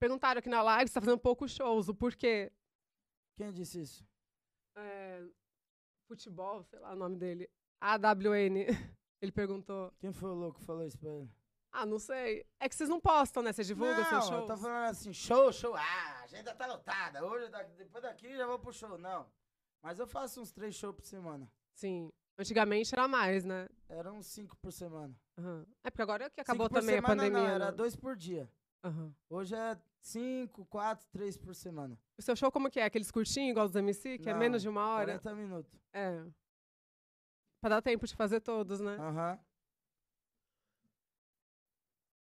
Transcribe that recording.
Perguntaram aqui na live se tá fazendo poucos shows, o porquê. Quem disse isso? É, futebol, sei lá o nome dele. AWN. Ele perguntou. Quem foi o louco que falou isso pra ele? Ah, não sei. É que vocês não postam, né? Vocês divulgam seu show? Não, eu tô falando assim, show, show. Ah, a agenda tá lotada. Hoje, tá, depois daqui, já vou pro show. Não. Mas eu faço uns três shows por semana. Sim. Antigamente era mais, né? Era uns cinco por semana. Uhum. É porque agora é que acabou também semana, a pandemia. Não, era né? dois por dia. Uhum. Hoje é 5, 4, 3 por semana. O seu show como que é? Aqueles curtinhos, igual os MC, que é Não, é menos de uma hora? 40 minutos. É. Pra dar tempo de fazer todos, né? Aham. Uhum.